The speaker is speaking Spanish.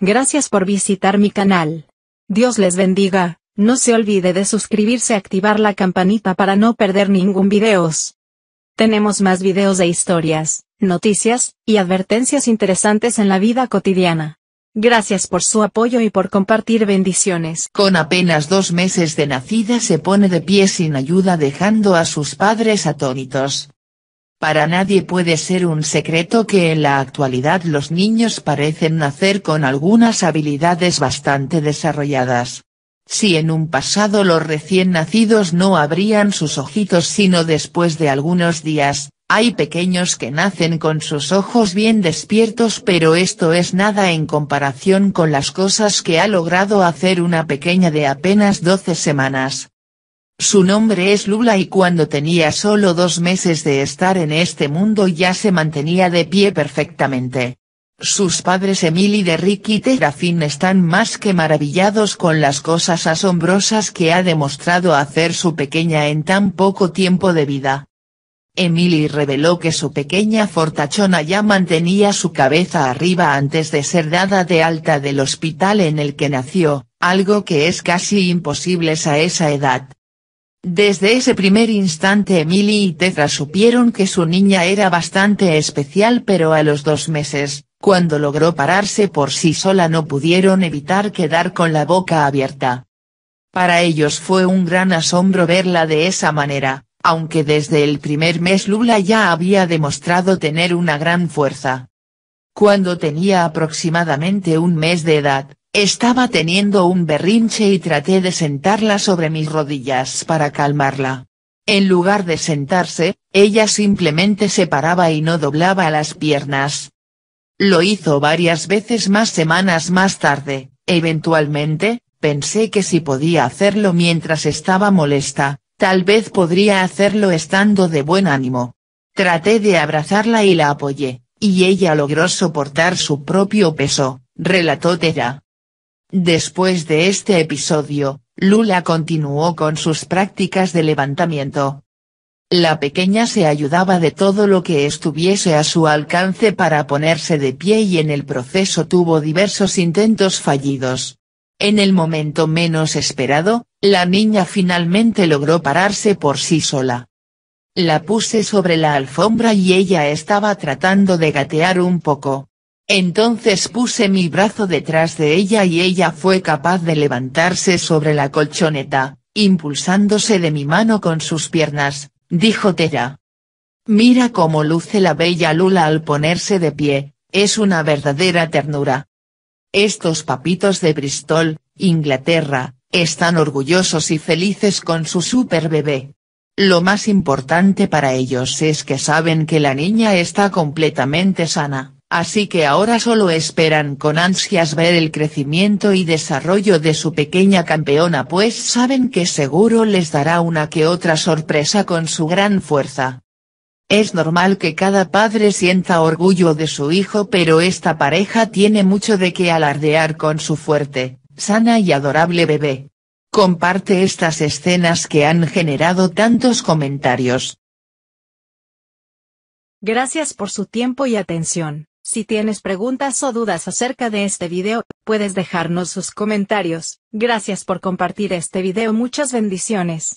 Gracias por visitar mi canal. Dios les bendiga, no se olvide de suscribirse y activar la campanita para no perder ningún videos. Tenemos más videos de historias, noticias, y advertencias interesantes en la vida cotidiana. Gracias por su apoyo y por compartir bendiciones. Con apenas dos meses de nacida se pone de pie sin ayuda dejando a sus padres atónitos. Para nadie puede ser un secreto que en la actualidad los niños parecen nacer con algunas habilidades bastante desarrolladas. Si en un pasado los recién nacidos no abrían sus ojitos sino después de algunos días, hay pequeños que nacen con sus ojos bien despiertos pero esto es nada en comparación con las cosas que ha logrado hacer una pequeña de apenas 12 semanas. Su nombre es Lula y cuando tenía solo dos meses de estar en este mundo ya se mantenía de pie perfectamente. Sus padres Emily de Ricky y Terafin están más que maravillados con las cosas asombrosas que ha demostrado hacer su pequeña en tan poco tiempo de vida. Emily reveló que su pequeña fortachona ya mantenía su cabeza arriba antes de ser dada de alta del hospital en el que nació, algo que es casi imposible a esa edad. Desde ese primer instante Emily y Tetra supieron que su niña era bastante especial pero a los dos meses, cuando logró pararse por sí sola no pudieron evitar quedar con la boca abierta. Para ellos fue un gran asombro verla de esa manera, aunque desde el primer mes Lula ya había demostrado tener una gran fuerza. Cuando tenía aproximadamente un mes de edad, estaba teniendo un berrinche y traté de sentarla sobre mis rodillas para calmarla. En lugar de sentarse, ella simplemente se paraba y no doblaba las piernas. Lo hizo varias veces más semanas más tarde, eventualmente, pensé que si podía hacerlo mientras estaba molesta, tal vez podría hacerlo estando de buen ánimo. Traté de abrazarla y la apoyé, y ella logró soportar su propio peso, relató Tera. Después de este episodio, Lula continuó con sus prácticas de levantamiento. La pequeña se ayudaba de todo lo que estuviese a su alcance para ponerse de pie y en el proceso tuvo diversos intentos fallidos. En el momento menos esperado, la niña finalmente logró pararse por sí sola. La puse sobre la alfombra y ella estaba tratando de gatear un poco. Entonces puse mi brazo detrás de ella y ella fue capaz de levantarse sobre la colchoneta, impulsándose de mi mano con sus piernas, dijo Tera. Mira cómo luce la bella Lula al ponerse de pie, es una verdadera ternura. Estos papitos de Bristol, Inglaterra, están orgullosos y felices con su super bebé. Lo más importante para ellos es que saben que la niña está completamente sana así que ahora solo esperan con ansias ver el crecimiento y desarrollo de su pequeña campeona pues saben que seguro les dará una que otra sorpresa con su gran fuerza. Es normal que cada padre sienta orgullo de su hijo pero esta pareja tiene mucho de qué alardear con su fuerte, sana y adorable bebé. Comparte estas escenas que han generado tantos comentarios. Gracias por su tiempo y atención. Si tienes preguntas o dudas acerca de este video, puedes dejarnos sus comentarios. Gracias por compartir este video. Muchas bendiciones.